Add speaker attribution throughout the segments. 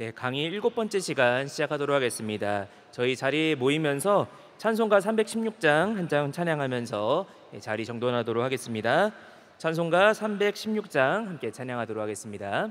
Speaker 1: 네, 강의 일곱 번째 시간 시작하도록 하겠습니다. 저희 자리에 모이면서 찬송가 316장 한 장 찬양하면서 예, 자리 정돈하도록 하겠습니다. 찬송가 316장 함께 찬양하도록 하겠습니다.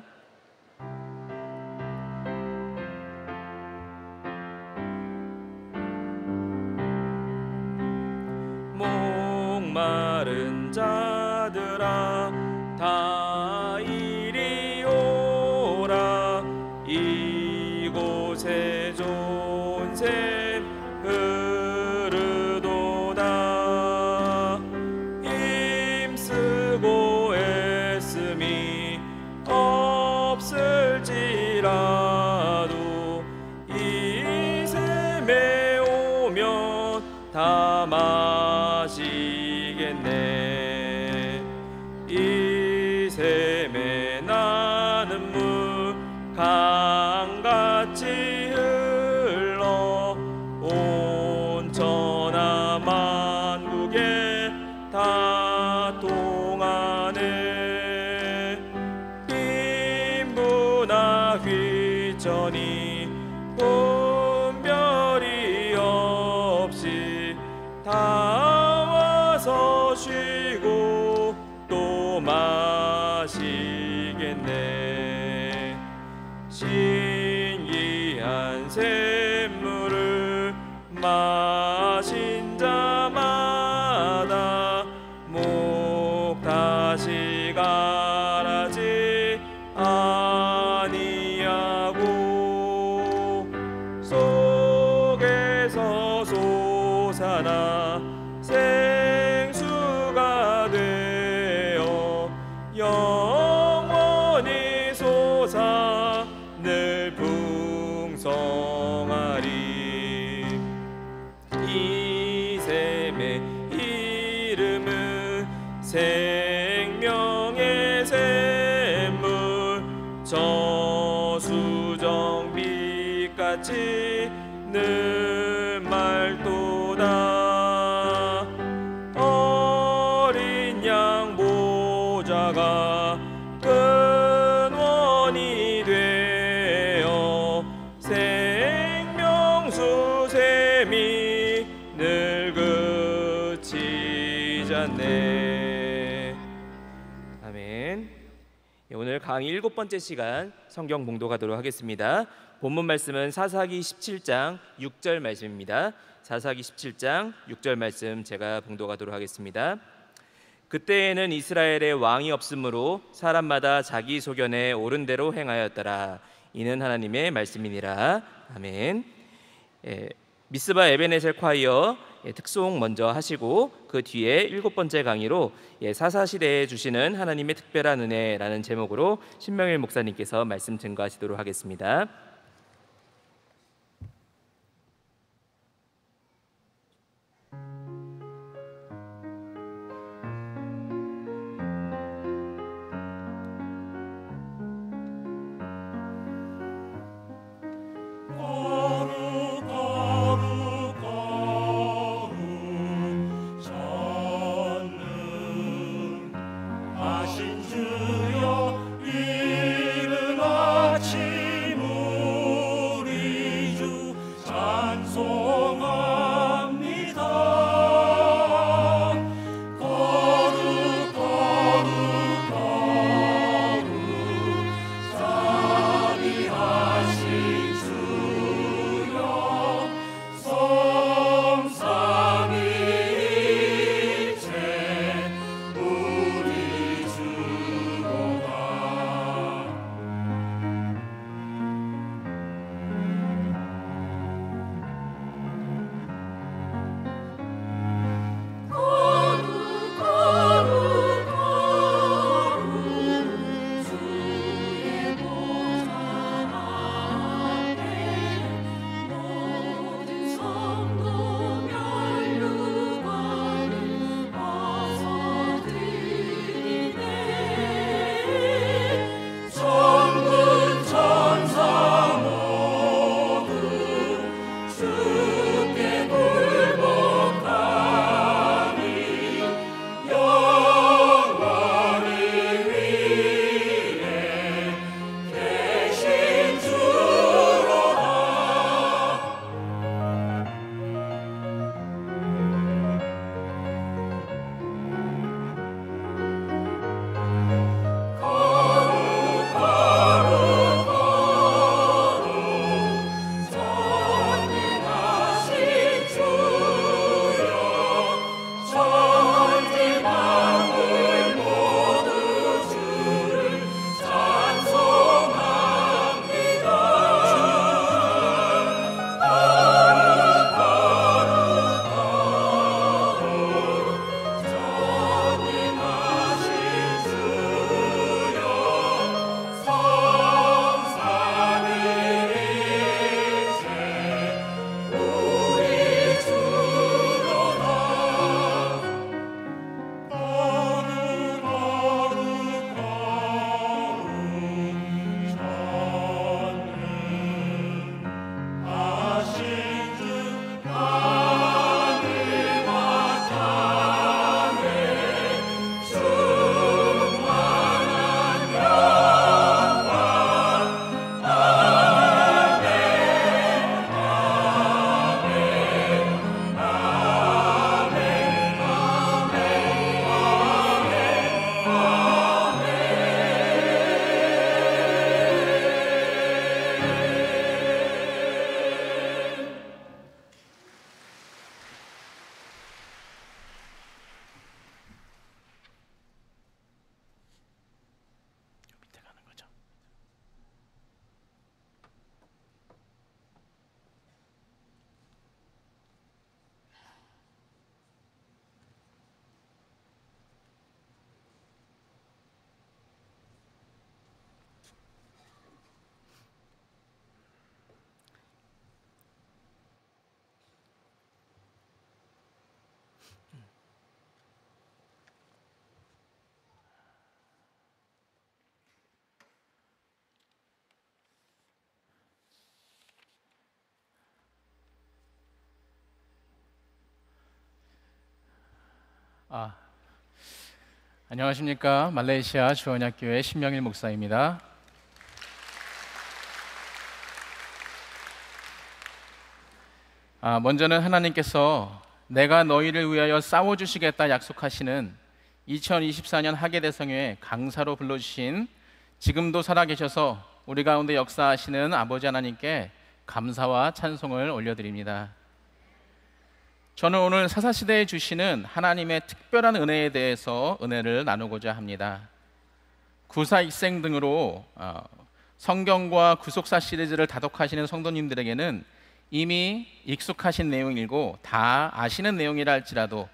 Speaker 2: 샘물을 마
Speaker 1: 강의 일곱 번째 시간 성경 봉독하도록 하겠습니다. 본문 말씀은 사사기 17장 6절 말씀입니다. 사사기 17장 6절 말씀 제가 봉독하도록 하겠습니다. 그때에는 이스라엘에 왕이 없으므로 사람마다 자기 소견에 옳은 대로 행하였더라. 이는 하나님의 말씀이니라. 아멘. 예, 미스바 에베네셀 콰이어 예, 특송 먼저 하시고 그 뒤에 일곱 번째 강의로 예, 사사 시대에 주시는 하나님의 특별한 은혜라는 제목으로 신명일 목사님께서 말씀 증거하시도록 하겠습니다.
Speaker 3: 아, 안녕하십니까 말레이시아 주원약교회 신명일 목사입니다. 아, 먼저는 하나님께서 내가 너희를 위하여 싸워 주시겠다 약속하시는 2024년 하계 대성회 강사로 불러주신 지금도 살아계셔서 우리 가운데 역사하시는 아버지 하나님께 감사와 찬송을 올려드립니다. 저는 오늘 사사시대에 주시는 하나님의 특별한 은혜에 대해서 은혜를 나누고자 합니다. 구사익생 등으로 어, 성경과 구속사 시리즈를 다독하시는 성도님들에게는 이미 익숙하신 내용이고 다 아시는 내용이라 할지라도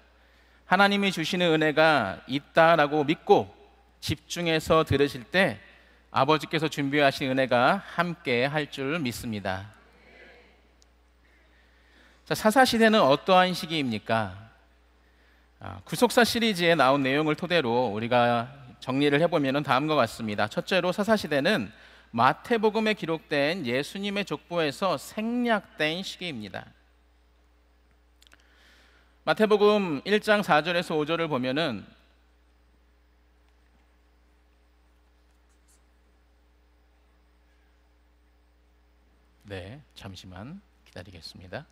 Speaker 3: 하나님이 주시는 은혜가 있다라고 믿고 집중해서 들으실 때 아버지께서 준비하신 은혜가 함께 할 줄 믿습니다. 자, 사사시대는 어떠한 시기입니까? 아, 구속사 시리즈에 나온 내용을 토대로 우리가 정리를 해보면 다음과 같습니다. 첫째로 사사시대는 마태복음에 기록된 예수님의 족보에서 생략된 시기입니다. 마태복음 1장 4절에서 5절을 보면은 네, 잠시만 기다리겠습니다.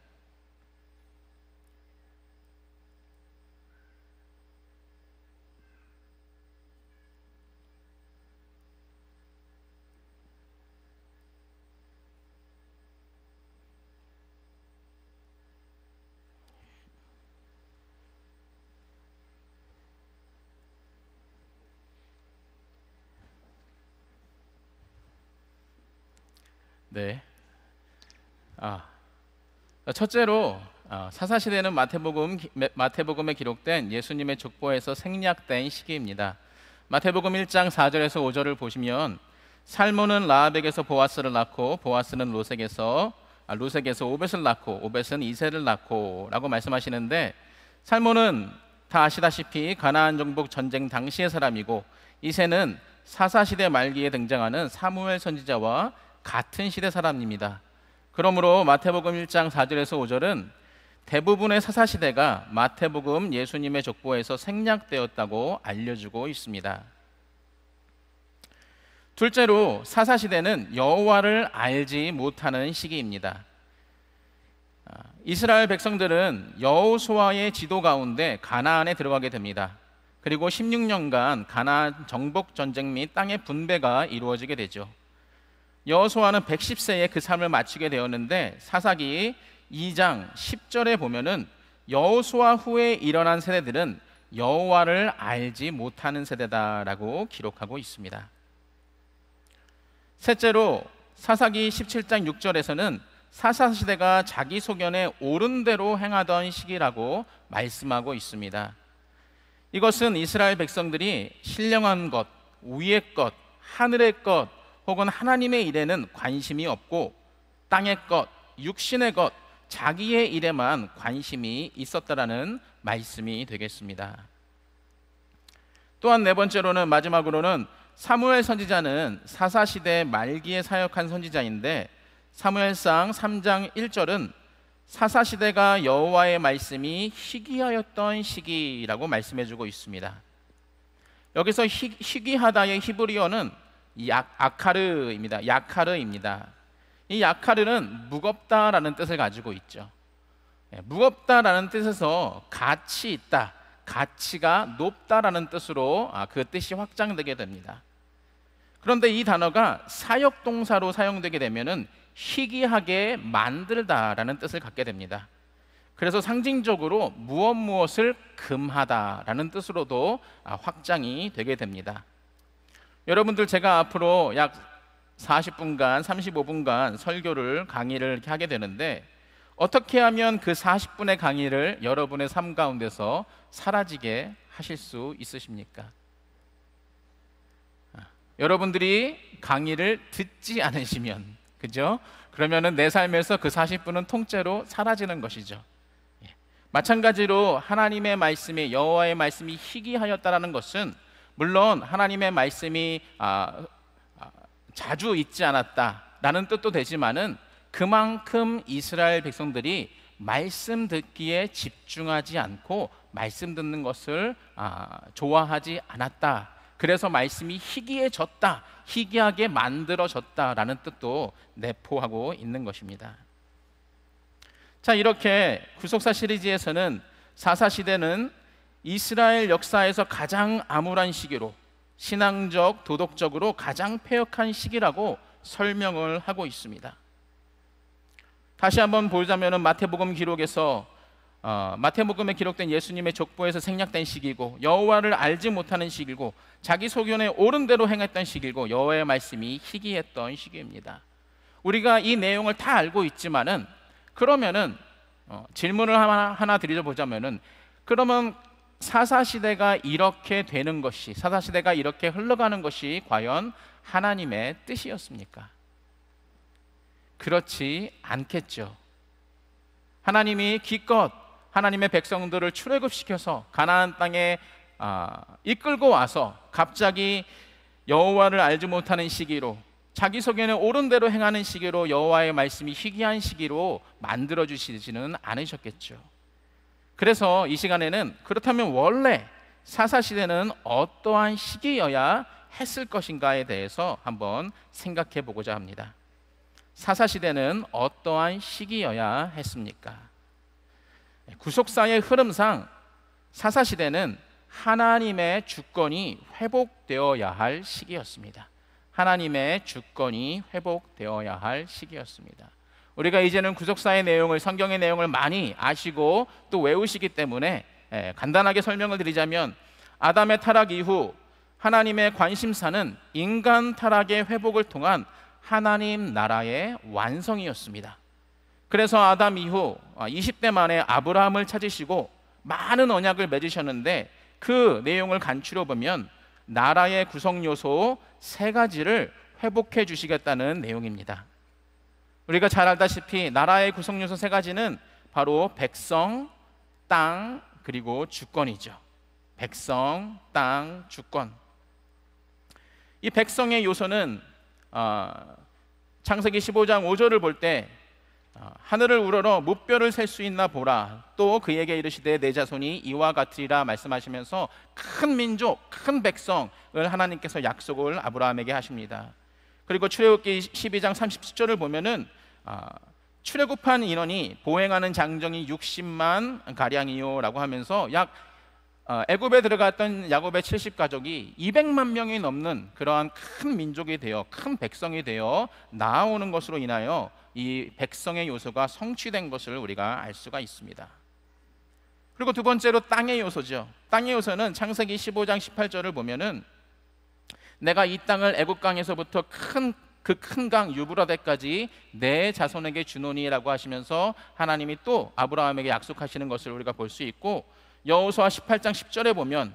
Speaker 3: 네. 아, 첫째로 아, 사사 시대는 마태복음 마태복음에 기록된 예수님의 족보에서 생략된 시기입니다. 마태복음 1장 4절에서 5절을 보시면 살몬은 라합에게서 보아스를 낳고 보아스는 로색에서 아, 로색에서 오벳을 낳고 오벳은 이세를 낳고라고 말씀하시는데 살몬은 다 아시다시피 가나안 정복 전쟁 당시의 사람이고 이세는 사사시대 말기에 등장하는 사무엘 선지자와 같은 시대 사람입니다. 그러므로 마태복음 1장 4절에서 5절은 대부분의 사사시대가 마태복음 예수님의 족보에서 생략되었다고 알려주고 있습니다. 둘째로 사사시대는 여호와를 알지 못하는 시기입니다. 이스라엘 백성들은 여호수아의 지도 가운데 가나안에 들어가게 됩니다. 그리고 16년간 가나안 정복 전쟁 및 땅의 분배가 이루어지게 되죠. 여호수아는 110세에 그 삶을 마치게 되었는데 사사기 2장 10절에 보면은 여호수아 후에 일어난 세대들은 여호와를 알지 못하는 세대다라고 기록하고 있습니다. 셋째로 사사기 17장 6절에서는 사사 시대가 자기 소견에 옳은 대로 행하던 시기라고 말씀하고 있습니다. 이것은 이스라엘 백성들이 신령한 것, 위의 것, 하늘의 것 혹은 하나님의 일에는 관심이 없고 땅의 것, 육신의 것, 자기의 일에만 관심이 있었다라는 말씀이 되겠습니다. 또한 네 번째로는 마지막으로는 사무엘 선지자는 사사 시대 말기에 사역한 선지자인데 사무엘상 3장 1절은 사사 시대가 여호와의 말씀이 희귀하였던 시기라고 말씀해 주고 있습니다. 여기서 희, 귀하다의 히브리어는 야, 아카르입니다. 야카르입니다. 이 야카르는 무겁다라는 뜻을 가지고 있죠. 예, 무겁다라는 뜻에서 가치 있다, 가치가 높다라는 뜻으로 아, 그 뜻이 확장되게 됩니다. 그런데 이 단어가 사역 동사로 사용되게 되면은 희귀하게 만들다라는 뜻을 갖게 됩니다. 그래서 상징적으로 무엇 무엇을 금하다라는 뜻으로도 아, 확장이 되게 됩니다. 여러분들 제가 앞으로 약 40분간, 35분간 설교를 강의를 이렇게 하게 되는데 어떻게 하면 그 40분의 강의를 여러분의 삶 가운데서 사라지게 하실 수 있으십니까? 아, 여러분들이 강의를 듣지 않으시면 그죠? 그러면은 내 삶에서 그 40분은 통째로 사라지는 것이죠. 예. 마찬가지로 하나님의 말씀이 여호와의 말씀이 희귀하였다라는 것은 물론 하나님의 말씀이 아, 아, 자주 있지 않았다라는 뜻도 되지만은 그만큼 이스라엘 백성들이 말씀 듣기에 집중하지 않고 말씀 듣는 것을 아, 좋아하지 않았다. 그래서 말씀이 희귀해졌다, 희귀하게 만들어졌다라는 뜻도 내포하고 있는 것입니다. 자, 이렇게 구속사 시리즈에서는 사사 시대는 이스라엘 역사에서 가장 암울한 시기로 신앙적, 도덕적으로 가장 폐역한 시기라고 설명을 하고 있습니다. 다시 한번 보자면은 마태복음 기록에서 어, 마태복음에 기록된 예수님의 족보에서 생략된 시기고 여호와를 알지 못하는 시기고 자기 소견에 옳은 대로 행했던 시기고 여호와의 말씀이 희귀했던 시기입니다. 우리가 이 내용을 다 알고 있지만은 그러면은 어, 질문을 하나, 하나 드리자 보자면은 그러면 사사시대가 이렇게 되는 것이, 사사시대가 이렇게 흘러가는 것이 과연 하나님의 뜻이었습니까? 그렇지 않겠죠. 하나님이 기껏 하나님의 백성들을 출애굽시켜서 가나안 땅에 아, 이끌고 와서 갑자기 여호와를 알지 못하는 시기로 자기 속에는 옳은 대로 행하는 시기로 여호와의 말씀이 희귀한 시기로 만들어 주시지는 않으셨겠죠. 그래서 이 시간에는 그렇다면 원래 사사시대는 어떠한 시기여야 했을 것인가에 대해서 한번 생각해 보고자 합니다. 사사시대는 어떠한 시기여야 했습니까? 구속사의 흐름상 사사시대는 하나님의 주권이 회복되어야 할 시기였습니다. 하나님의 주권이 회복되어야 할 시기였습니다. 우리가 이제는 구속사의 내용을 성경의 내용을 많이 아시고 또 외우시기 때문에 예, 간단하게 설명을 드리자면 아담의 타락 이후 하나님의 관심사는 인간 타락의 회복을 통한 하나님 나라의 완성이었습니다. 그래서 아담 이후 20대 아, 만에 아브라함을 찾으시고 많은 언약을 맺으셨는데 그 내용을 간추려 보면 나라의 구성 요소 세 가지를 회복해 주시겠다는 내용입니다. 우리가 잘 알다시피 나라의 구성 요소 세 가지는 바로 백성, 땅, 그리고 주권이죠. 백성, 땅, 주권. 이 백성의 요소는 어, 창세기 15장 5절을 볼때 어, 하늘을 우러러 무뼈를 셀 수 있나 보라 또 그에게 이르시되 내 자손이 이와 같으리라 말씀하시면서 큰 민족 큰 백성을 하나님께서 약속을 아브라함에게 하십니다 그리고 출애굽기 12장 3 0절을 보면은 아, 출애굽한 인원이 보행하는 장정이 60만 가량이요라고 하면서 약 어, 애굽에 들어갔던 야곱의 70 가족이 200만 명이 넘는 그러한 큰 민족이 되어 큰 백성이 되어 나오는 것으로 인하여 이 백성의 요소가 성취된 것을 우리가 알 수가 있습니다. 그리고 두 번째로 땅의 요소죠. 땅의 요소는 창세기 15장 18절을 보면은 내가 이 땅을 애굽 강에서부터 큰 그 큰 강 유브라데까지 내 자손에게 주노니라고 하시면서 하나님이 또 아브라함에게 약속하시는 것을 우리가 볼 수 있고 여호수아 18장 10절에 보면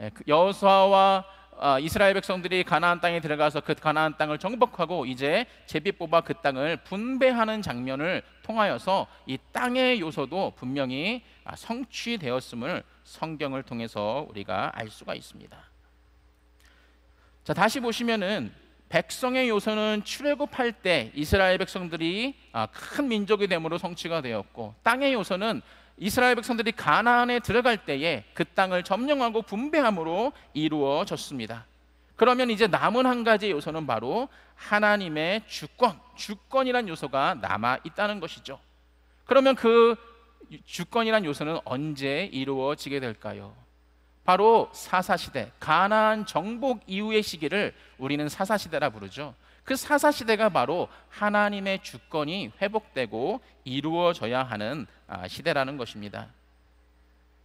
Speaker 3: 예, 그 여호수아와 아, 이스라엘 백성들이 가나안 땅에 들어가서 그 가나안 땅을 정복하고 이제 제비 뽑아 그 땅을 분배하는 장면을 통하여서 이 땅의 요소도 분명히 아, 성취되었음을 성경을 통해서 우리가 알 수가 있습니다. 자, 다시 보시면은 백성의 요소는 출애굽할 때 이스라엘 백성들이 아, 큰 민족이 됨으로 성취가 되었고 땅의 요소는 이스라엘 백성들이 가나안에 들어갈 때에 그 땅을 점령하고 분배함으로 이루어졌습니다. 그러면 이제 남은 한 가지 요소는 바로 하나님의 주권, 주권이란 요소가 남아 있다는 것이죠. 그러면 그 주권이란 요소는 언제 이루어지게 될까요? 바로 사사시대, 가나안 정복 이후의 시기를 우리는 사사시대라 부르죠. 그 사사시대가 바로 하나님의 주권이 회복되고 이루어져야 하는 아, 시대라는 것입니다.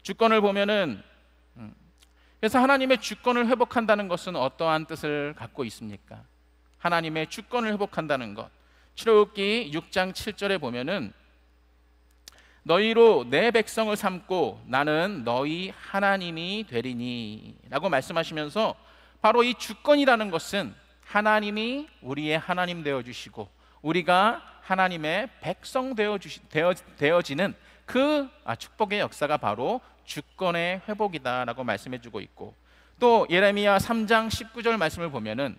Speaker 3: 주권을 보면은 음, 그래서 하나님의 주권을 회복한다는 것은 어떠한 뜻을 갖고 있습니까? 하나님의 주권을 회복한다는 것. 출애굽기 6장 7절에 보면은 너희로 내 백성을 삼고 나는 너희 하나님이 되리니라고 말씀하시면서 바로 이 주권이라는 것은 하나님이 우리의 하나님 되어 주시고 우리가 하나님의 백성 되어 주시 되어 되어지는 그 아, 축복의 역사가 바로 주권의 회복이다라고 말씀해 주고 있고 또 예레미야 3장 19절 말씀을 보면은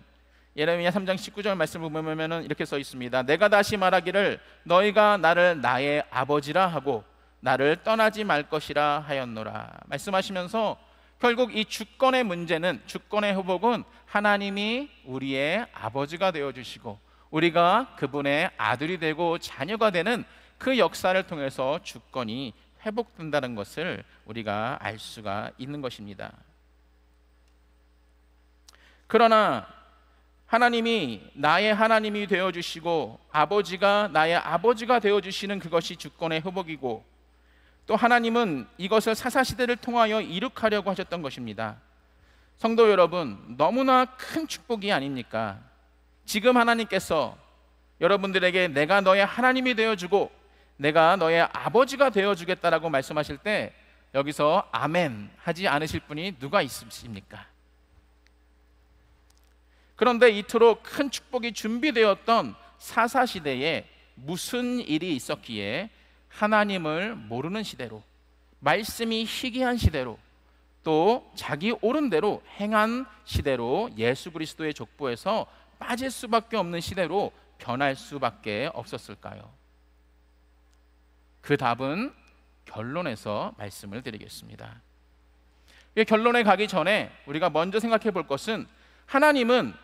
Speaker 3: 예레미야 3장 19절 말씀을 보면은 이렇게 써 있습니다. 내가 다시 말하기를 너희가 나를 나의 아버지라 하고 나를 떠나지 말 것이라 하였노라. 말씀하시면서 결국 이 주권의 문제는 주권의 회복은 하나님이 우리의 아버지가 되어 주시고 우리가 그분의 아들이 되고 자녀가 되는 그 역사를 통해서 주권이 회복된다는 것을 우리가 알 수가 있는 것입니다. 그러나 하나님이 나의 하나님이 되어 주시고 아버지가 나의 아버지가 되어 주시는 그것이 주권의 회복이고 또 하나님은 이것을 사사 시대를 통하여 이룩하려고 하셨던 것입니다. 성도 여러분, 너무나 큰 축복이 아닙니까? 지금 하나님께서 여러분들에게 내가 너의 하나님이 되어 주고 내가 너의 아버지가 되어 주겠다라고 말씀하실 때 여기서 아멘 하지 않으실 분이 누가 있으십니까? 그런데 이토록 큰 축복이 준비되었던 사사 시대에 무슨 일이 있었기에 하나님을 모르는 시대로 말씀이 희귀한 시대로 또 자기 오른대로 행한 시대로 예수 그리스도의 족보에서 빠질 수밖에 없는 시대로 변할 수밖에 없었을까요? 그 답은 결론에서 말씀을 드리겠습니다. 결론에 가기 전에 우리가 먼저 생각해 볼 것은 하나님은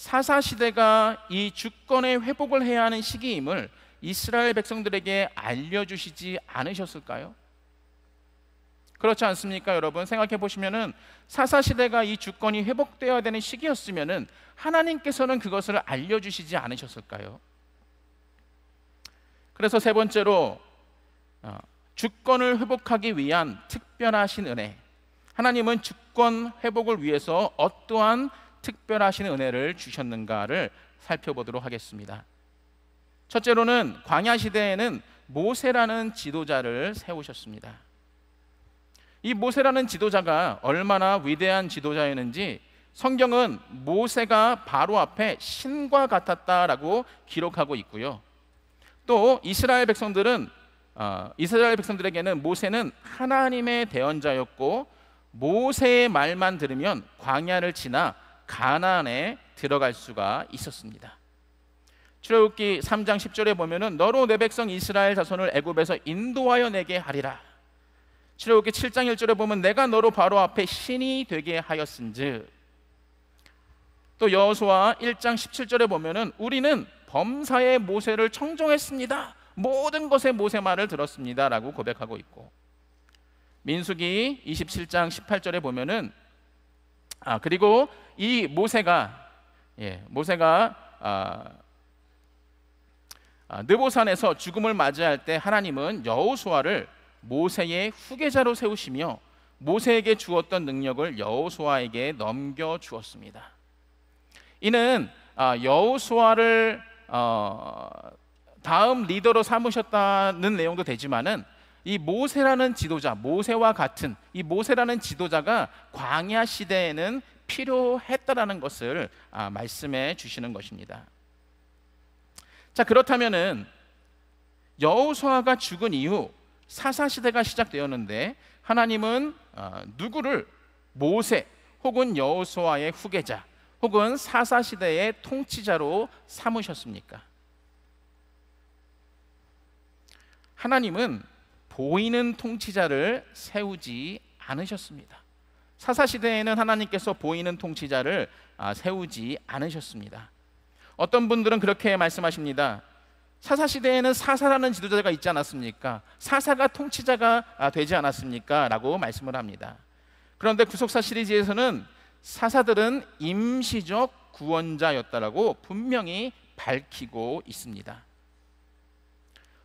Speaker 3: 사사시대가 이 주권의 회복을 해야 하는 시기임을 이스라엘 백성들에게 알려주시지 않으셨을까요? 그렇지 않습니까, 여러분? 생각해 보시면은 사사시대가 이 주권이 회복되어야 되는 시기였으면은 하나님께서는 그것을 알려주시지 않으셨을까요? 그래서 세 번째로 어, 주권을 회복하기 위한 특별하신 은혜. 하나님은 주권 회복을 위해서 어떠한 특별하신 은혜를 주셨는가를 살펴보도록 하겠습니다. 첫째로는 광야 시대에는 모세라는 지도자를 세우셨습니다. 이 모세라는 지도자가 얼마나 위대한 지도자였는지 성경은 모세가 바로 앞에 신과 같았다라고 기록하고 있고요. 또 이스라엘 백성들은 어, 이스라엘 백성들에게는 모세는 하나님의 대언자였고 모세의 말만 들으면 광야를 지나 가나안에 들어갈 수가 있었습니다. 출애굽기 3장 10절에 보면은 너로 내 백성 이스라엘 자손을 애굽에서 인도하여 내게 하리라. 출애굽기 7장 1절에 보면 내가 너로 바로 앞에 신이 되게 하였은즉 또 여호수아 1장 17절에 보면은 우리는 범사의 모세를 청종했습니다. 모든 것의 모세 말을 들었습니다라고 고백하고 있고 민수기 27장 18절에 보면은 아, 그리고 이 모세가 예, 모세가 아, 아, 느보산에서 죽음을 맞이할 때 하나님은 여호수아를 모세의 후계자로 세우시며 모세에게 주었던 능력을 여호수아에게 넘겨 주었습니다. 이는 아, 여호수아를 어, 다음 리더로 삼으셨다는 내용도 되지만은 이 모세라는 지도자, 모세와 같은 이 모세라는 지도자가 광야 시대에는 필요했다라는 것을 아, 말씀해 주시는 것입니다. 자 그렇다면은 여호수아가 죽은 이후 사사 시대가 시작되었는데 하나님은 어, 누구를 모세 혹은 여호수아의 후계자 혹은 사사 시대의 통치자로 삼으셨습니까? 하나님은 보이는 통치자를 세우지 않으셨습니다. 사사시대에는 하나님께서 보이는 통치자를 아, 세우지 않으셨습니다. 어떤 분들은 그렇게 말씀하십니다. 사사시대에는 사사라는 지도자가 있지 않았습니까? 사사가 통치자가 아, 되지 않았습니까? 라고 말씀을 합니다. 그런데 구속사 시리즈에서는 사사들은 임시적 구원자였다라고 분명히 밝히고 있습니다.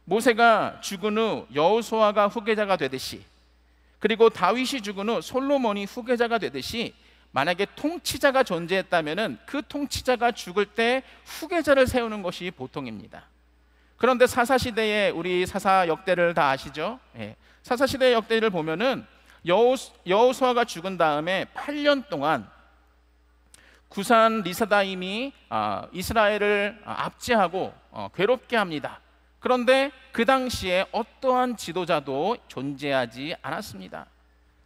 Speaker 3: 모세가 죽은 후 여호수아가 후계자가 되듯이 그리고 다윗이 죽은 후 솔로몬이 후계자가 되듯이 만약에 통치자가 존재했다면은 그 통치자가 죽을 때 후계자를 세우는 것이 보통입니다. 그런데 사사 시대의 우리 사사 역대를 다 아시죠? 예. 사사 시대 역대를 보면은 여호수아가 죽은 다음에 8년 동안 구산 리사다임이 아, 이스라엘을 아, 압제하고 어, 괴롭게 합니다. 그런데 그 당시에 어떠한 지도자도 존재하지 않았습니다.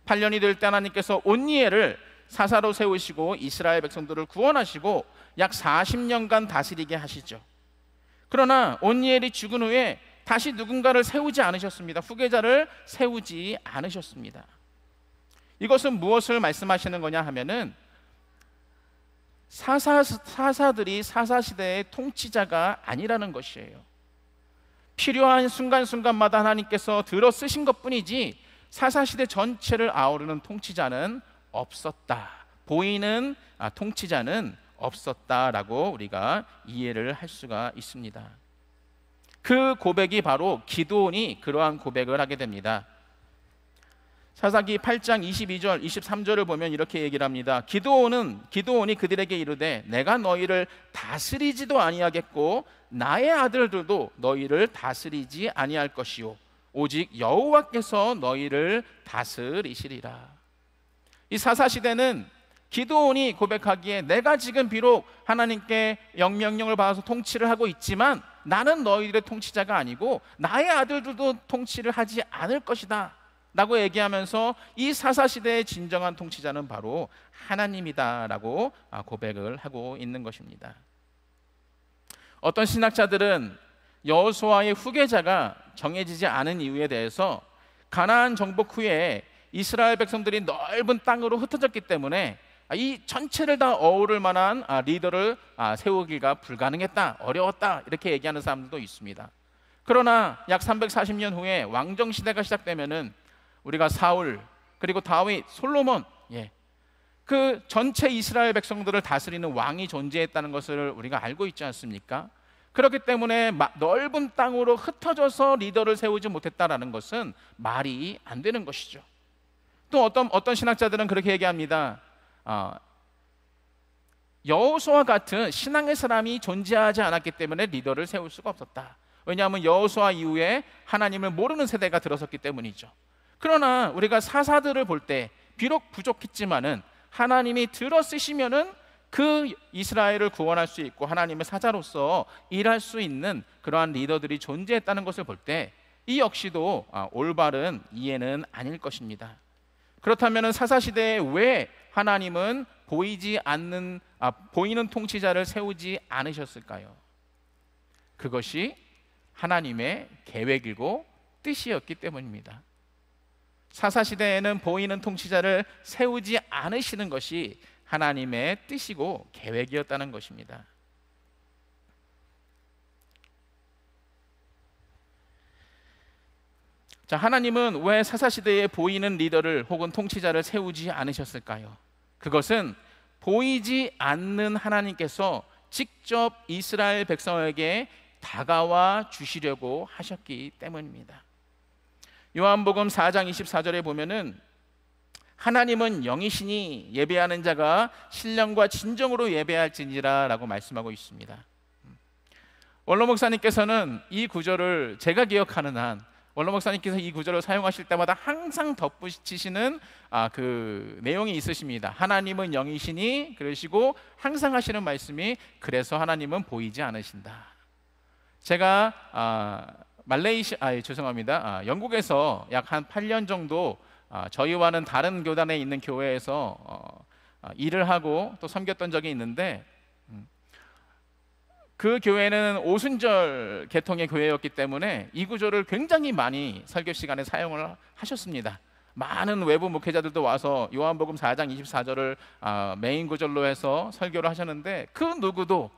Speaker 3: 8년이 될 때 하나님께서 온니엘을 사사로 세우시고 이스라엘 백성들을 구원하시고 약 40년간 다스리게 하시죠. 그러나 온니엘이 죽은 후에 다시 누군가를 세우지 않으셨습니다. 후계자를 세우지 않으셨습니다. 이것은 무엇을 말씀하시는 거냐 하면은 사사 사사들이 사사 시대의 통치자가 아니라는 것이에요. 필요한 순간순간마다 하나님께서 들어 쓰신 것뿐이지 사사시대 전체를 아우르는 통치자는 없었다. 보이는 아, 통치자는 없었다라고 우리가 이해를 할 수가 있습니다. 그 고백이 바로 기도원이 그러한 고백을 하게 됩니다. 사사기 8장 22절 23절을 보면 이렇게 얘기를 합니다. 기도원은 기도원이 그들에게 이르되 내가 너희를 다스리지도 아니하겠고 나의 아들들도 너희를 다스리지 아니할 것이요 오직 여호와께서 너희를 다스리시리라. 이 사사 시대는 기도원이 고백하기에 내가 지금 비록 하나님께 영명령을 받아서 통치를 하고 있지만 나는 너희들의 통치자가 아니고 나의 아들들도 통치를 하지 않을 것이다. 라고 얘기하면서 이 사사시대의 진정한 통치자는 바로 하나님이다 라고 아, 고백을 하고 있는 것입니다. 어떤 신학자들은 여호수아의 후계자가 정해지지 않은 이유에 대해서 가나안 정복 후에 이스라엘 백성들이 넓은 땅으로 흩어졌기 때문에 아, 이 전체를 다 어우를 만한 아, 리더를 세우기가 불가능했다, 어려웠다 이렇게 얘기하는 사람들도 있습니다. 그러나 약 340년 후에 왕정 시대가 시작되면은 우리가 사울 그리고 다윗, 솔로몬 예. 그 전체 이스라엘 백성들을 다스리는 왕이 존재했다는 것을 우리가 알고 있지 않습니까? 그렇기 때문에 넓은 땅으로 흩어져서 리더를 세우지 못했다라는 것은 말이 안 되는 것이죠. 또 어떤 어떤 신학자들은 그렇게 얘기합니다. 아, 여호수와 같은 신앙의 사람이 존재하지 않았기 때문에 리더를 세울 수가 없었다. 왜냐하면 여호수아 이후에 하나님을 모르는 세대가 들어섰기 때문이죠. 그러나 우리가 사사들을 볼 때 비록 부족했지만은 하나님이 들어 쓰시면은 그 이스라엘을 구원할 수 있고 하나님의 사자로서 일할 수 있는 그러한 리더들이 존재했다는 것을 볼 때 이 역시도 아, 올바른 이해는 아닐 것입니다. 그렇다면 사사 시대에 왜 하나님은 보이지 않는 아, 보이는 통치자를 세우지 않으셨을까요? 그것이 하나님의 계획이고 뜻이었기 때문입니다. 사사시대에는 보이는 통치자를 세우지 않으시는 것이 하나님의 뜻이고 계획이었다는 것입니다. 자, 하나님은 왜 사사시대에 보이는 리더를 혹은 통치자를 세우지 않으셨을까요? 그것은 보이지 않는 하나님께서 직접 이스라엘 백성에게 다가와 주시려고 하셨기 때문입니다. 요한복음 4장 24절에 보면은 하나님은 영이시니 예배하는 자가 신령과 진정으로 예배할지니라라고 말씀하고 있습니다. 원로 목사님께서는 이 구절을 제가 기억하는 한 원로 목사님께서 이 구절을 사용하실 때마다 항상 덧붙이시는 아, 그 내용이 있으십니다. 하나님은 영이시니 그러시고 항상 하시는 말씀이 그래서 하나님은 보이지 않으신다. 제가 아, 말레이시아, 아, 예, 죄송합니다. 아, 영국에서 약 한 8년 정도 아, 저희와는 다른 교단에 있는 교회에서 어, 아, 일을 하고 또 섬겼던 적이 있는데 음, 그 교회는 오순절 계통의 교회였기 때문에 이 구조를 굉장히 많이 설교 시간에 사용을 하셨습니다. 많은 외부 목회자들도 와서 요한복음 4장 24절을 아, 메인 구절로 해서 설교를 하셨는데 그 누구도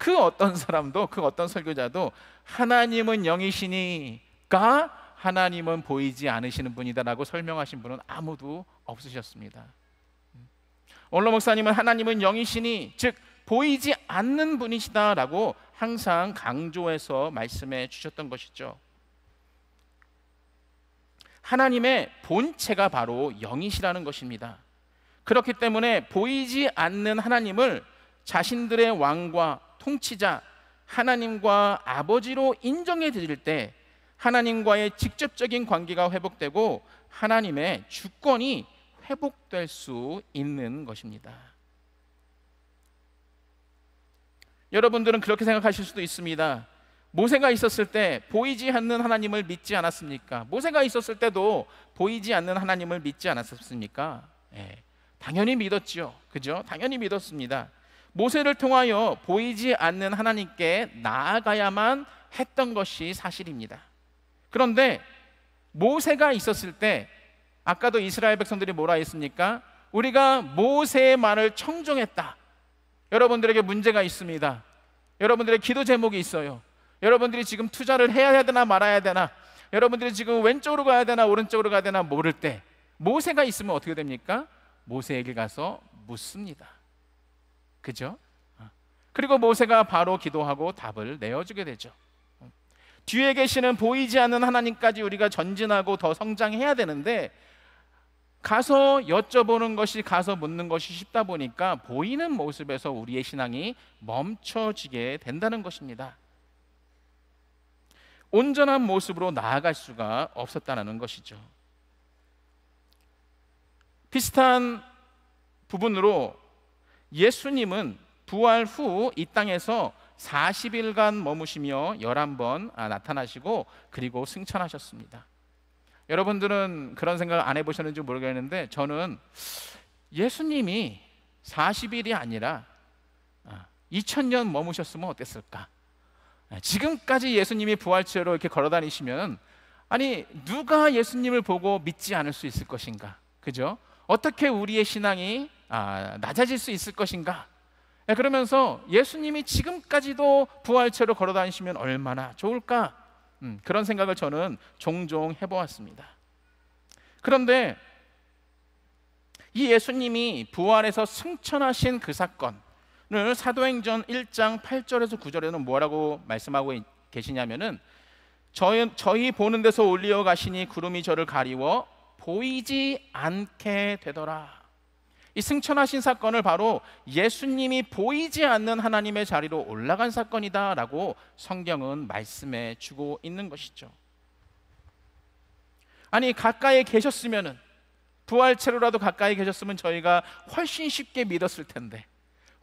Speaker 3: 그 어떤 사람도 그 어떤 설교자도 하나님은 영이시니까 하나님은 보이지 않으시는 분이다라고 설명하신 분은 아무도 없으셨습니다. 원로 목사님은 하나님은 영이시니 즉 보이지 않는 분이시다라고 항상 강조해서 말씀해 주셨던 것이죠. 하나님의 본체가 바로 영이시라는 것입니다. 그렇기 때문에 보이지 않는 하나님을 자신들의 왕과 통치자, 하나님과 아버지로 인정해 드릴 때 하나님과의 직접적인 관계가 회복되고 하나님의 주권이 회복될 수 있는 것입니다. 여러분들은 그렇게 생각하실 수도 있습니다. 모세가 있었을 때 보이지 않는 하나님을 믿지 않았습니까? 모세가 있었을 때도 보이지 않는 하나님을 믿지 않았습니까? 예, 당연히 믿었지 그죠? 당연히 믿었습니다. 모세를 통하여 보이지 않는 하나님께 나아가야만 했던 것이 사실입니다. 그런데 모세가 있었을 때 아까도 이스라엘 백성들이 뭐라 했습니까? 우리가 모세의 말을 청종했다. 여러분들에게 문제가 있습니다. 여러분들의 기도 제목이 있어요. 여러분들이 지금 투자를 해야 되나 말아야 되나 여러분들이 지금 왼쪽으로 가야 되나 오른쪽으로 가야 되나 모를 때 모세가 있으면 어떻게 됩니까? 모세에게 가서 묻습니다. 그죠? 어. 그리고 모세가 바로 기도하고 답을 내어주게 되죠. 어. 뒤에 계시는 보이지 않는 하나님까지 우리가 전진하고 더 성장해야 되는데 가서 여쭤보는 것이 가서 묻는 것이 쉽다 보니까 보이는 모습에서 우리의 신앙이 멈춰지게 된다는 것입니다. 온전한 모습으로 나아갈 수가 없었다는 것이죠. 비슷한 부분으로 예수님은 부활 후 이 땅에서 40일간 머무시며 11번 아, 나타나시고 그리고 승천하셨습니다. 여러분들은 그런 생각안 해보셨는지 모르겠는데 저는 예수님이 40일이 아니라 2000년 아, 머무셨으면 어땠을까? 아, 지금까지 예수님이 부활체로 이렇게 걸어 다니시면 아니 누가 예수님을 보고 믿지 않을 수 있을 것인가? 그죠? 어떻게 우리의 신앙이 아, 낮아질 수 있을 것인가? 예, 그러면서 예수님이 지금까지도 부활체로 걸어 다니시면 얼마나 좋을까? 음, 그런 생각을 저는 종종 해보았습니다. 그런데 이 예수님이 부활에서 승천하신 그 사건을 사도행전 1장 8절에서 9절에는 뭐라고 말씀하고 계시냐면은 저희, 저희 보는 데서 올려 가시니 구름이 저를 가리워 보이지 않게 되더라. 이 승천하신 사건을 바로 예수님이 보이지 않는 하나님의 자리로 올라간 사건이다라고 성경은 말씀해 주고 있는 것이죠. 아니 가까이 계셨으면은 부활체로라도 가까이 계셨으면 저희가 훨씬 쉽게 믿었을 텐데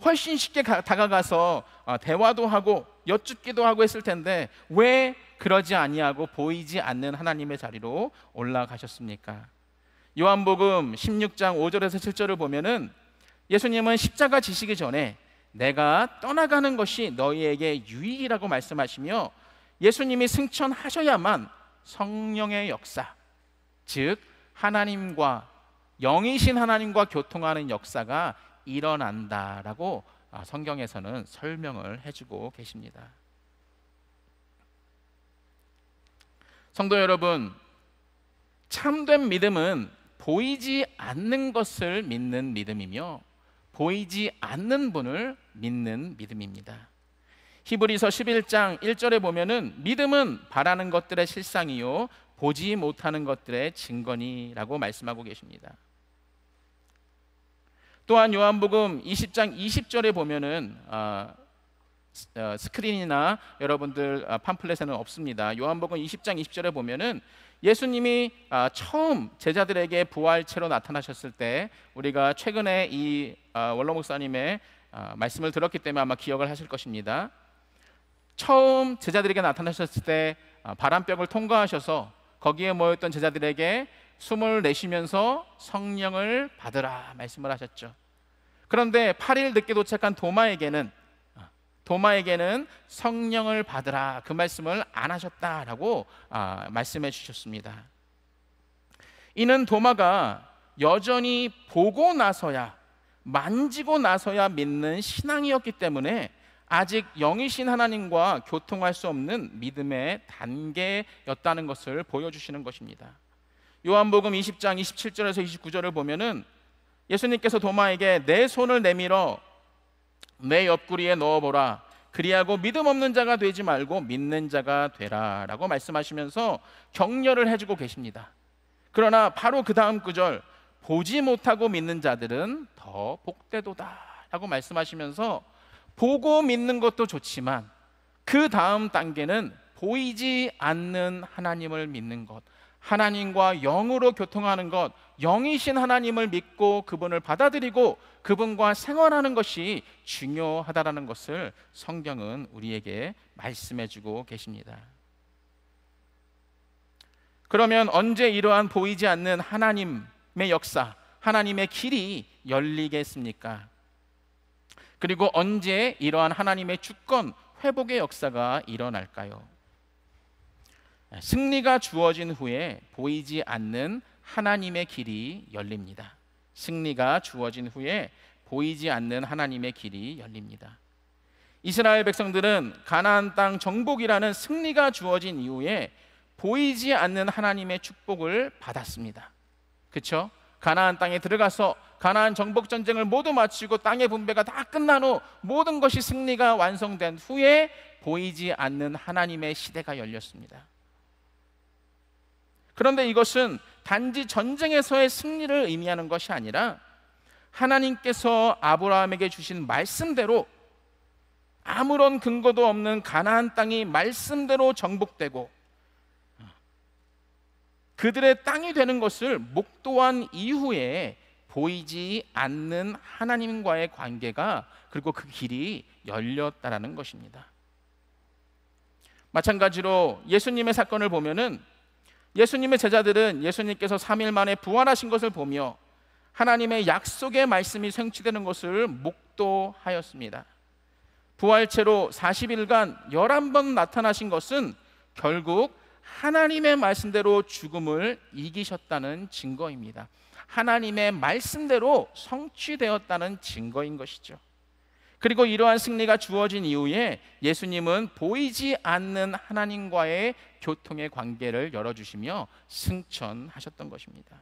Speaker 3: 훨씬 쉽게 가, 다가가서 어, 대화도 하고 여쭙기도 하고 했을 텐데 왜 그러지 아니하고 보이지 않는 하나님의 자리로 올라가셨습니까? 요한복음 16장 5절에서 7절을 보면은 예수님은 십자가 지시기 전에 내가 떠나가는 것이 너희에게 유익이라고 말씀하시며 예수님이 승천하셔야만 성령의 역사, 즉 하나님과 영이신 하나님과 교통하는 역사가 일어난다라고 아, 성경에서는 설명을 해주고 계십니다. 성도 여러분, 참된 믿음은 보이지 않는 것을 믿는 믿음이며 보이지 않는 분을 믿는 믿음입니다. 히브리서 11장 1절에 보면은 믿음은 바라는 것들의 실상이요 보지 못하는 것들의 증거니라고 말씀하고 계십니다. 또한 요한복음 20장 20절에 보면은 아, 어, 스크린이나 여러분들 아, 팜플렛에는 없습니다. 요한복음 20장 20절에 보면은 예수님이 아, 처음 제자들에게 부활체로 나타나셨을 때 우리가 최근에 이 아, 원로 목사님의 아, 말씀을 들었기 때문에 아마 기억을 하실 것입니다. 처음 제자들에게 나타나셨을 때 바람벽을 통과하셔서 거기에 모였던 제자들에게 숨을 내쉬면서 성령을 받으라 말씀을 하셨죠. 그런데 8일 늦게 도착한 도마에게는 도마에게는 성령을 받으라 그 말씀을 안 하셨다라고 아, 말씀해 주셨습니다. 이는 도마가 여전히 보고 나서야 만지고 나서야 믿는 신앙이었기 때문에 아직 영이신 하나님과 교통할 수 없는 믿음의 단계였다는 것을 보여주시는 것입니다. 요한복음 20장 27절에서 29절을 보면은 예수님께서 도마에게 내 손을 내밀어 내 옆구리에 넣어보라. 그리하고 믿음 없는 자가 되지 말고 믿는 자가 되라라고 말씀하시면서 격려를 해주고 계십니다. 그러나 바로 그 다음 구절 보지 못하고 믿는 자들은 더 복되도다라고 말씀하시면서 보고 믿는 것도 좋지만 그 다음 단계는 보이지 않는 하나님을 믿는 것, 하나님과 영으로 교통하는 것, 영이신 하나님을 믿고 그분을 받아들이고 그분과 생활하는 것이 중요하다라는 것을 성경은 우리에게 말씀해 주고 계십니다. 그러면 언제 이러한 보이지 않는 하나님의 역사, 하나님의 길이 열리겠습니까? 그리고 언제 이러한 하나님의 주권, 회복의 역사가 일어날까요? 승리가 주어진 후에 보이지 않는 하나님의 길이 열립니다. 승리가 주어진 후에 보이지 않는 하나님의 길이 열립니다. 이스라엘 백성들은 가나안 땅 정복이라는 승리가 주어진 이후에 보이지 않는 하나님의 축복을 받았습니다. 그렇죠? 가나안 땅에 들어가서 가나안 정복 전쟁을 모두 마치고 땅의 분배가 다 끝난 후 모든 것이 승리가 완성된 후에 보이지 않는 하나님의 시대가 열렸습니다. 그런데 이것은 단지 전쟁에서의 승리를 의미하는 것이 아니라 하나님께서 아브라함에게 주신 말씀대로 아무런 근거도 없는 가나안 땅이 말씀대로 정복되고 그들의 땅이 되는 것을 목도한 이후에 보이지 않는 하나님과의 관계가 그리고 그 길이 열렸다라는 것입니다. 마찬가지로 예수님의 사건을 보면은 예수님의 제자들은 예수님께서 3일 만에 부활하신 것을 보며 하나님의 약속의 말씀이 성취되는 것을 목도하였습니다. 부활체로 40일간 11번 나타나신 것은 결국 하나님의 말씀대로 죽음을 이기셨다는 증거입니다. 하나님의 말씀대로 성취되었다는 증거인 것이죠. 그리고 이러한 승리가 주어진 이후에 예수님은 보이지 않는 하나님과의 교통의 관계를 열어주시며 승천하셨던 것입니다.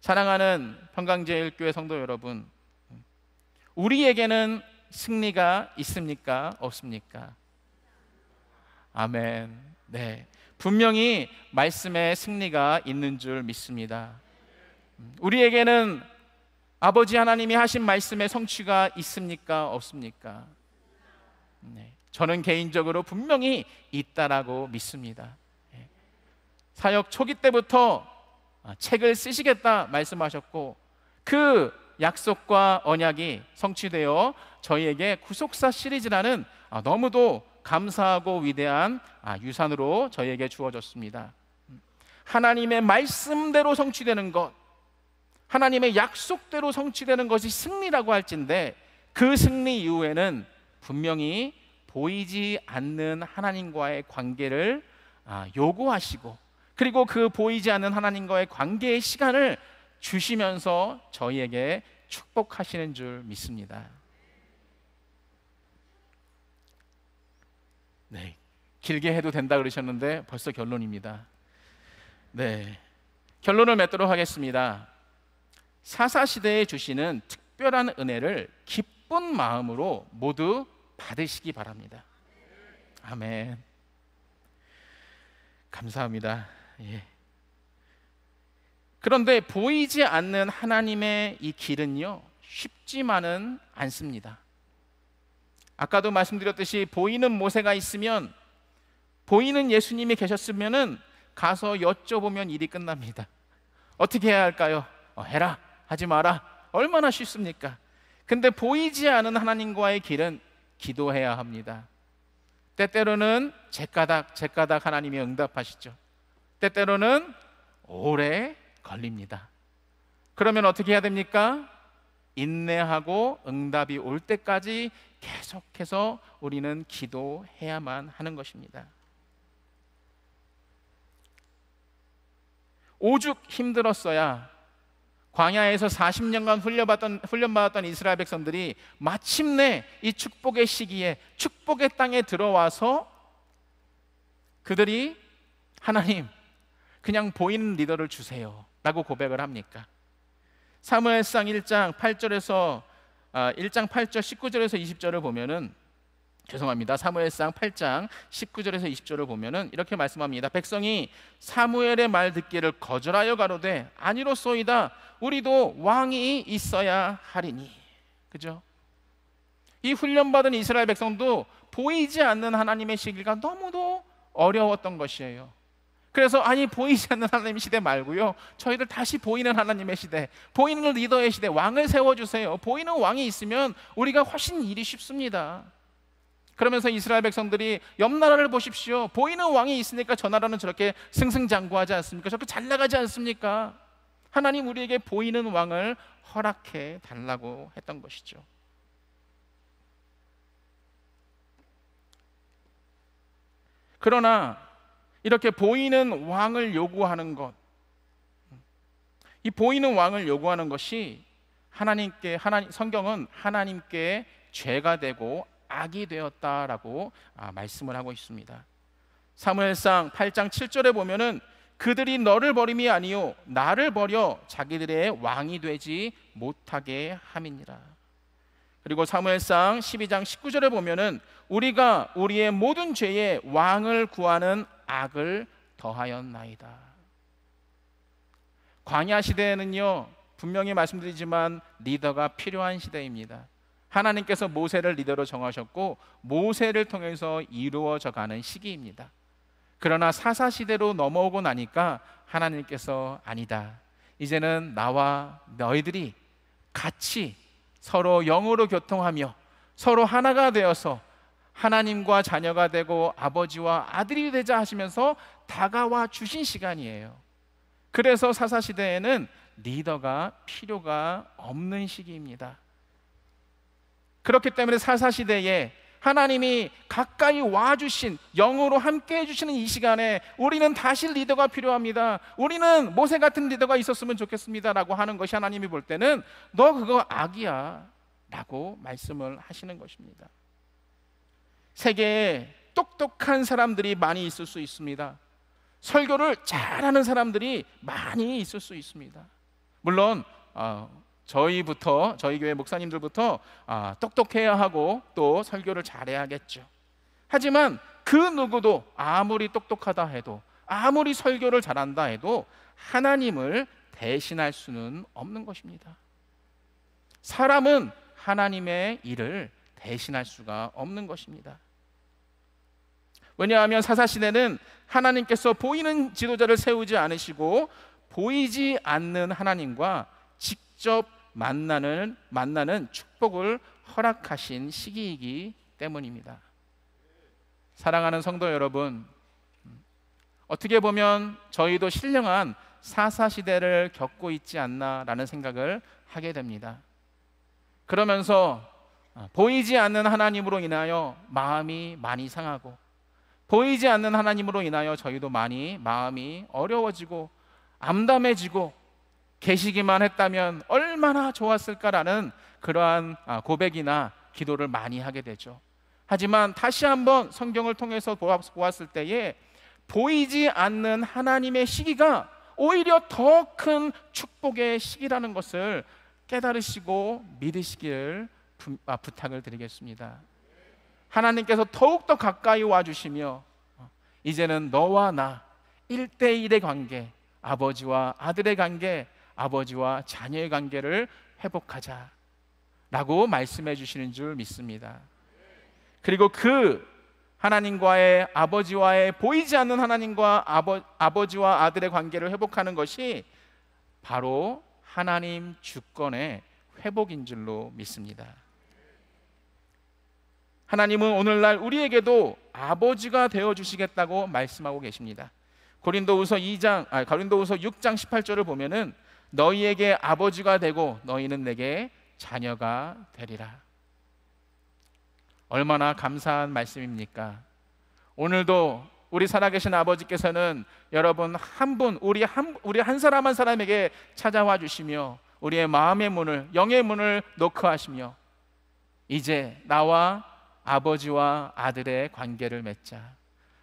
Speaker 3: 사랑하는 평강제일교회 성도 여러분, 우리에게는 승리가 있습니까? 없습니까? 아멘. 네. 분명히 말씀에 승리가 있는 줄 믿습니다. 우리에게는 아버지 하나님이 하신 말씀에 성취가 있습니까? 없습니까? 네. 저는 개인적으로 분명히 있다라고 믿습니다. 네. 사역 초기 때부터 아, 책을 쓰시겠다 말씀하셨고 그 약속과 언약이 성취되어 저희에게 구속사 시리즈라는 아, 너무도 감사하고 위대한 아, 유산으로 저희에게 주어졌습니다. 음. 하나님의 말씀대로 성취되는 것, 하나님의 약속대로 성취되는 것이 승리라고 할진데 그 승리 이후에는 분명히 보이지 않는 하나님과의 관계를 아, 요구하시고 그리고 그 보이지 않는 하나님과의 관계의 시간을 주시면서 저희에게 축복하시는 줄 믿습니다. 네. 길게 해도 된다 그러셨는데 벌써 결론입니다. 네. 결론을 맺도록 하겠습니다. 사사시대에 주시는 특별한 은혜를 기쁜 마음으로 모두 받으시기 바랍니다. 아멘. 감사합니다. 예. 그런데 보이지 않는 하나님의 이 길은요, 쉽지만은 않습니다. 아까도 말씀드렸듯이 보이는 모세가 있으면 보이는 예수님이 계셨으면은 가서 여쭤보면 일이 끝납니다. 어떻게 해야 할까요? 어, 해라. 하지 마라. 얼마나 쉽습니까? 근데 보이지 않은 하나님과의 길은 기도해야 합니다. 때때로는 제까닥 제까닥 하나님이 응답하시죠. 때때로는 오래 걸립니다. 그러면 어떻게 해야 됩니까? 인내하고 응답이 올 때까지 계속해서 우리는 기도해야만 하는 것입니다. 오죽 힘들었어야 광야에서 40년간 훈련받았던, 훈련받았던 이스라엘 백성들이 마침내 이 축복의 시기에 축복의 땅에 들어와서 그들이 하나님 그냥 보이는 리더를 주세요 라고 고백을 합니까? 사무엘상 1장 8절에서 1장 아, 8절 19절에서 20절을 보면은 죄송합니다. 사무엘상 8장 19절에서 20절을 보면은 이렇게 말씀합니다. 백성이 사무엘의 말 듣기를 거절하여 가로되 아니로소이다. 우리도 왕이 있어야 하리니. 그죠? 이 훈련받은 이스라엘 백성도 보이지 않는 하나님의 시기가 너무도 어려웠던 것이에요. 그래서 아니 보이지 않는 하나님 시대 말고요. 저희들 다시 보이는 하나님의 시대, 보이는 리더의 시대, 왕을 세워 주세요. 보이는 왕이 있으면 우리가 훨씬 일이 쉽습니다. 그러면서 이스라엘 백성들이 옆 나라를 보십시오. 보이는 왕이 있으니까 저 나라는 저렇게 승승장구하지 않습니까? 저렇게 잘 나가지 않습니까? 하나님 우리에게 보이는 왕을 허락해 달라고 했던 것이죠. 그러나 이렇게 보이는 왕을 요구하는 것, 이 보이는 왕을 요구하는 것이 하나님께 하나 성경은 하나님께 죄가 되고 악이 되었다라고 아, 말씀을 하고 있습니다. 사무엘상 8장 7절에 보면은 그들이 너를 버림이 아니요 나를 버려 자기들의 왕이 되지 못하게 함이니라. 그리고 사무엘상 12장 19절에 보면은 우리가 우리의 모든 죄에 왕을 구하는 악을 더하였나이다. 광야 시대에는요 분명히 말씀드리지만 리더가 필요한 시대입니다. 하나님께서 모세를 리더로 정하셨고 모세를 통해서 이루어져 가는 시기입니다. 그러나 사사 시대로 넘어오고 나니까 하나님께서 아니다. 이제는 나와 너희들이 같이 서로 영으로 교통하며 서로 하나가 되어서 하나님과 자녀가 되고 아버지와 아들이 되자 하시면서 다가와 주신 시간이에요. 그래서 사사시대에는 리더가 필요가 없는 시기입니다. 그렇기 때문에 사사시대에 하나님이 가까이 와주신 영으로 함께 해주시는 이 시간에 우리는 다시 리더가 필요합니다. 우리는 모세 같은 리더가 있었으면 좋겠습니다. 라고 하는 것이 하나님이 볼 때는 너 그거 악이야. 라고 말씀을 하시는 것입니다. 세계에 똑똑한 사람들이 많이 있을 수 있습니다. 설교를 잘하는 사람들이 많이 있을 수 있습니다. 물론 어, 저희부터 저희 교회 목사님들부터 아, 똑똑해야 하고 또 설교를 잘해야겠죠. 하지만 그 누구도 아무리 똑똑하다 해도 아무리 설교를 잘한다 해도 하나님을 대신할 수는 없는 것입니다. 사람은 하나님의 일을 대신할 수가 없는 것입니다. 왜냐하면 사사시대는 하나님께서 보이는 지도자를 세우지 않으시고 보이지 않는 하나님과 직접 만나는 만나는 축복을 허락하신 시기이기 때문입니다. 사랑하는 성도 여러분, 어떻게 보면 저희도 신령한 사사 시대를 겪고 있지 않나라는 생각을 하게 됩니다. 그러면서 아, 보이지 않는 하나님으로 인하여 마음이 많이 상하고 보이지 않는 하나님으로 인하여 저희도 많이 마음이 어려워지고 암담해지고 계시기만 했다면 얼마나 좋았을까라는 그러한 아, 고백이나 기도를 많이 하게 되죠. 하지만 다시 한번 성경을 통해서 보았을 때에 보이지 않는 하나님의 시기가 오히려 더 큰 축복의 시기라는 것을 깨달으시고 믿으시기를 아, 부탁을 드리겠습니다. 하나님께서 더욱더 가까이 와주시며 어, 이제는 너와 나 1대1의 관계, 아버지와 아들의 관계, 아버지와 자녀의 관계를 회복하자. 라고 말씀해 주시는 줄 믿습니다. 그리고 그 하나님과의 아버지와의 보이지 않는 하나님과 아버, 아버지와 아들의 관계를 회복하는 것이 바로 하나님 주권의 회복인 줄로 믿습니다. 하나님은 오늘날 우리에게도 아버지가 되어 주시겠다고 말씀하고 계십니다. 고린도후서 2장 아 고린도후서 6장 18절을 보면은 너희에게 아버지가 되고 너희는 내게 자녀가 되리라. 얼마나 감사한 말씀입니까? 오늘도 우리 살아계신 아버지께서는 여러분 한 분, 우리 한, 우리 한 사람 한 사람에게 찾아와 주시며 우리의 마음의 문을, 영의 문을 노크하시며 이제 나와 아버지와 아들의 관계를 맺자.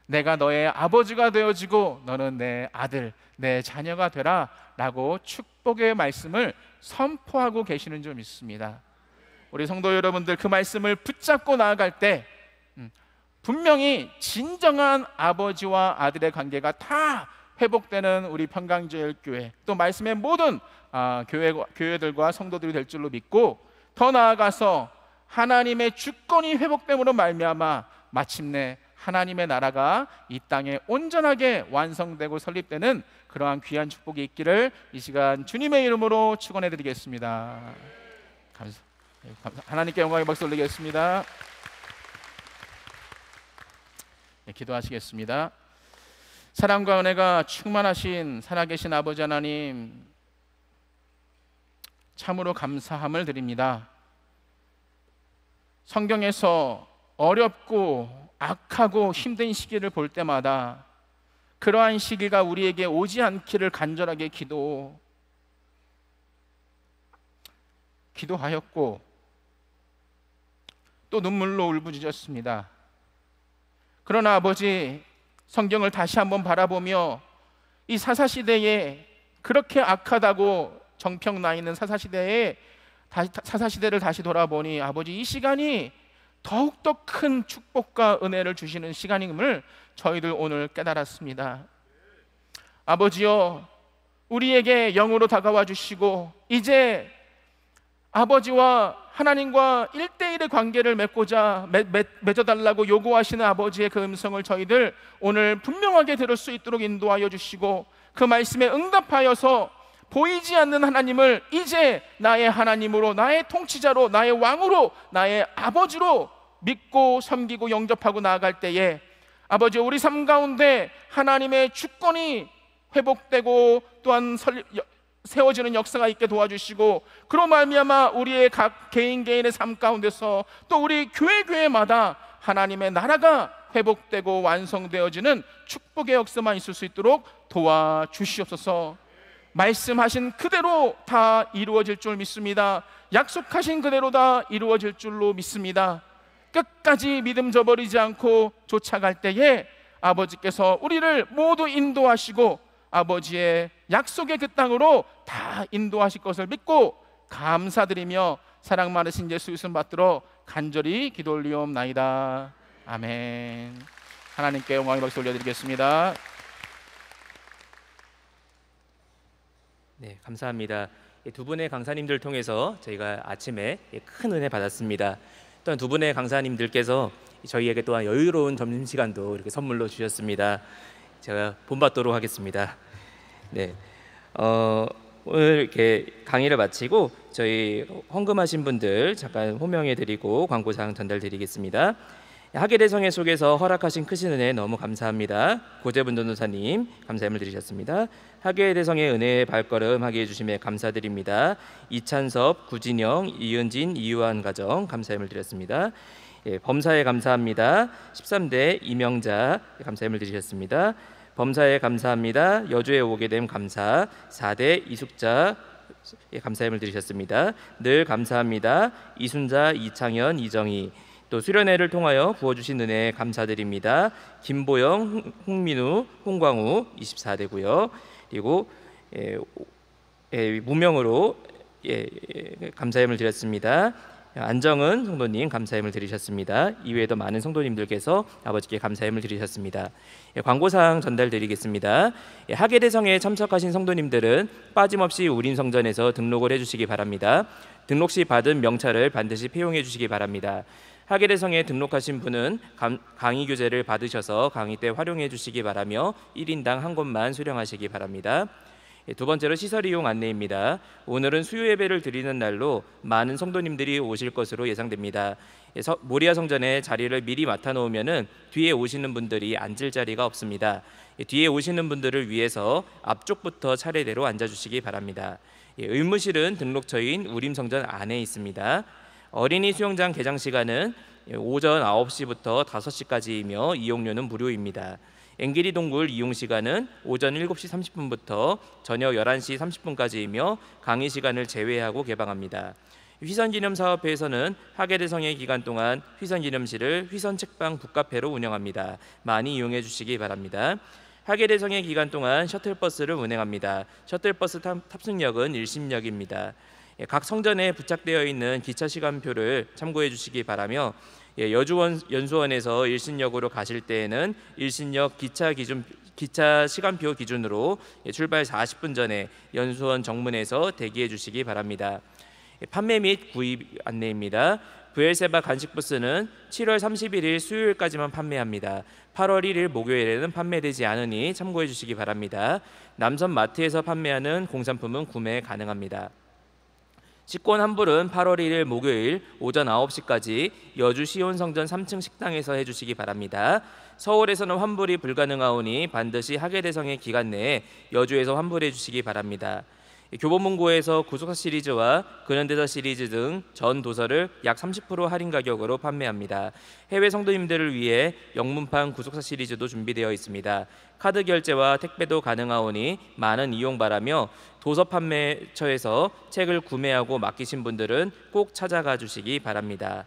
Speaker 3: 내가 너의 아버지가 되어지고 너는 내 아들, 내 자녀가 되라 라고 축복의 말씀을 선포하고 계시는 점이 있습니다. 우리 성도 여러분들 그 말씀을 붙잡고 나아갈 때 음, 분명히 진정한 아버지와 아들의 관계가 다 회복되는 우리 평강제일 교회 또 말씀의 모든 아, 교회 교회들과 성도들이 될 줄로 믿고 더 나아가서 하나님의 주권이 회복됨으로 말미암아 마침내 하나님의 나라가 이 땅에 온전하게 완성되고 설립되는 그러한 귀한 축복이 있기를 이 시간 주님의 이름으로 축원해 드리겠습니다. 예, 감사. 하나님께 영광의 박수 올리겠습니다. 네, 기도하시겠습니다. 사랑과 은혜가 충만하신 살아계신 아버지 하나님 참으로 감사함을 드립니다. 성경에서 어렵고 악하고 힘든 시기를 볼 때마다 그러한 시기가 우리에게 오지 않기를 간절하게 기도 기도하였고 또 눈물로 울부짖었습니다. 그러나 아버지 성경을 다시 한번 바라보며 이 사사 시대에 그렇게 악하다고 정평 나 있는 사사 시대에 사사 시대를 다시 돌아보니 아버지 이 시간이 더욱더 큰 축복과 은혜를 주시는 시간임을 저희들 오늘 깨달았습니다. 아버지여, 우리에게 영으로 다가와 주시고, 이제 아버지와 하나님과 일대일의 관계를 맺고자 맺, 어달라고 요구하시는 아버지의 그 음성을 저희들 오늘 분명하게 들을 수 있도록 인도하여 주시고 그 말씀에 응답하여서 보이지 않는 하나님을 이제 나의 하나님으로 나의 통치자로 나의 왕으로 나의 아버지로 믿고 섬기고 영접하고 나아갈 때에 아버지 우리 삶 가운데 하나님의 주권이 회복되고 또한 세워지는 역사가 있게 도와주시고 그런 말미암아 우리의 각 개인 개인의 삶 가운데서 또 우리 교회 교회마다 하나님의 나라가 회복되고 완성되어지는 축복의 역사만 있을 수 있도록 도와주시옵소서. 말씀하신 그대로 다 이루어질 줄 믿습니다. 약속하신 그대로 다 이루어질 줄로 믿습니다. 끝까지 믿음 저버리지 않고 쫓아갈 때에 아버지께서 우리를 모두 인도하시고 아버지의 약속의 그 땅으로 다 인도하실 것을 믿고 감사드리며 사랑 많으신 예수 이름 받들어 간절히 기도 올리옵나이다. 아멘. 하나님께 영광의 박수 올려드리겠습니다.
Speaker 1: 네, 감사합니다. 두 분의 강사님들 통해서 저희가 아침에 큰 은혜 받았습니다. 또한 두 분의 강사님들께서 저희에게 또한 여유로운 점심시간도 이렇게 선물로 주셨습니다. 제가 본받도록 하겠습니다. 네. 어, 오늘 이렇게 강의를 마치고 저희 헌금하신 분들 잠깐 호명해 드리고 광고사항 전달 드리겠습니다. 하계대성회 속에서 허락하신 크신 은혜 너무 감사합니다. 고재분 전도사님 감사함을 드리셨습니다. 하계대성의 은혜의 발걸음 하게 해주심에 감사드립니다. 이찬섭, 구진영, 이은진, 이유한 가정 감사함을 드렸습니다. 예, 범사에 감사합니다. 13대 이명자 감사함을 드리셨습니다. 범사에 감사합니다. 여주에 오게 됨 감사. 4대 이숙자 예, 감사함을 드리셨습니다. 늘 감사합니다. 이순자, 이창현, 이정희 또 수련회를 통하여 부어주신 은혜 감사드립니다. 김보영, 홍민우, 홍광우 24대고요. 그리고 예, 예, 무명으로 예, 예, 감사임을 드렸습니다. 안정은 성도님 감사임을 드리셨습니다. 이외에도 많은 성도님들께서 아버지께 감사임을 드리셨습니다. 예, 광고사항 전달드리겠습니다. 예, 학예대성에 참석하신 성도님들은 빠짐없이 우린 성전에서 등록을 해주시기 바랍니다. 등록 시 받은 명찰을 반드시 폐용해 주시기 바랍니다. 하계대성에 등록하신 분은 강의 교재를 받으셔서 강의 때 활용해 주시기 바라며 1인당 한 권만 수령하시기 바랍니다. 예, 두 번째로 시설 이용 안내입니다. 오늘은 수요 예배를 드리는 날로 많은 성도님들이 오실 것으로 예상됩니다. 예, 모리아 성전에 자리를 미리 맡아 놓으면 뒤에 오시는 분들이 앉을 자리가 없습니다. 예, 뒤에 오시는 분들을 위해서 앞쪽부터 차례대로 앉아 주시기 바랍니다. 의무실은 등록처인 우림 성전 안에 있습니다. 어린이 수영장 개장 시간은 오전 9시부터 5시까지이며 이용료는 무료입니다. 앵기리 동굴 이용 시간은 오전 7시 30분부터 저녁 11시 30분까지이며 강의 시간을 제외하고 개방합니다. 휘선기념사업회에서는 하계대성의 기간 동안 휘선기념실을 휘선책방 북카페로 운영합니다. 많이 이용해 주시기 바랍니다. 하계대성의 기간 동안 셔틀버스를 운행합니다. 셔틀버스 탑승역은 일심역입니다. 예, 각 성전에 부착되어 있는 기차 시간표를 참고해 주시기 바라며 예, 여주원 연수원에서 일신역으로 가실 때에는 일신역 기차 기준 기차 시간표 기준으로 예, 출발 40분 전에 연수원 정문에서 대기해 주시기 바랍니다. 판매 및 구입 안내입니다. 브엘세바 간식 부스는 7월 31일 수요일까지만 판매합니다. 8월 1일 목요일에는 판매되지 않으니 참고해 주시기 바랍니다. 남선 마트에서 판매하는 공산품은 구매 가능합니다. 직권 환불은 8월 1일 목요일 오전 9시까지 여주 시온성전 3층 식당에서 해주시기 바랍니다. 서울에서는 환불이 불가능하오니 반드시 하계 대성의 기간 내에 여주에서 환불해 주시기 바랍니다. 교보문고에서 구속사 시리즈와 근현대사 시리즈 등 전 도서를 약 30% 할인 가격으로 판매합니다. 해외 성도님들을 위해 영문판 구속사 시리즈도 준비되어 있습니다. 카드 결제와 택배도 가능하오니 많은 이용 바라며 도서 판매처에서 책을 구매하고 맡기신 분들은 꼭 찾아가 주시기 바랍니다.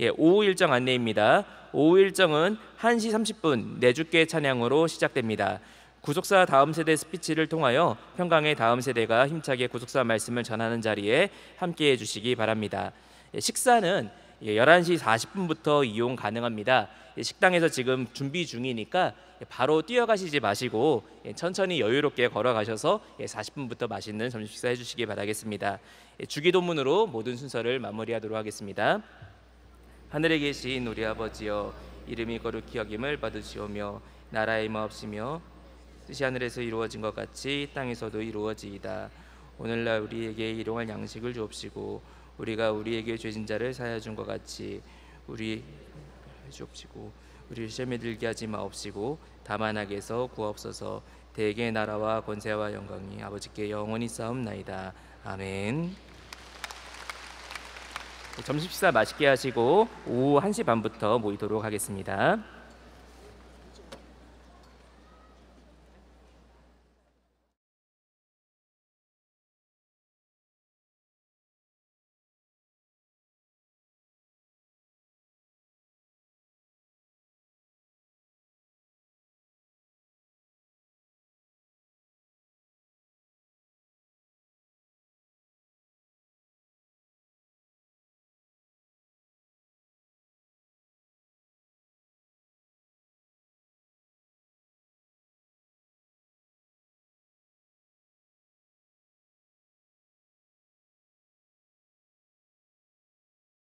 Speaker 1: 예, 오후 일정 안내입니다. 오후 일정은 1시 30분 내주께 찬양으로 시작됩니다. 구속사 다음 세대 스피치를 통하여 평강의 다음 세대가 힘차게 구속사 말씀을 전하는 자리에 함께해 주시기 바랍니다. 예, 식사는 11시 예, 40분부터 이용 가능합니다. 예, 식당에서 지금 준비 중이니까 바로 뛰어가시지 마시고 천천히 여유롭게 걸어가셔서 40분부터 맛있는 점심 식사 해주시기 바라겠습니다. 주기도문으로 모든 순서를 마무리하도록 하겠습니다. 하늘에 계신 우리 아버지여 이름이 거룩히 여김을 받으시오며 나라의 마옵시며 뜻이 하늘에서 이루어진 것 같이 땅에서도 이루어지이다. 오늘날 우리에게 일용할 양식을 주옵시고 우리가 우리에게 죄진 자를 사하여 준것 같이 우리 주옵시고 우리를 시험에 들게 하지 마옵시고 다만 악에서 구하옵소서 대개 나라와 권세와 영광이 아버지께 영원히 싸움나이다 아멘 네, 점심식사 맛있게 하시고 오후 1시 반부터 모이도록 하겠습니다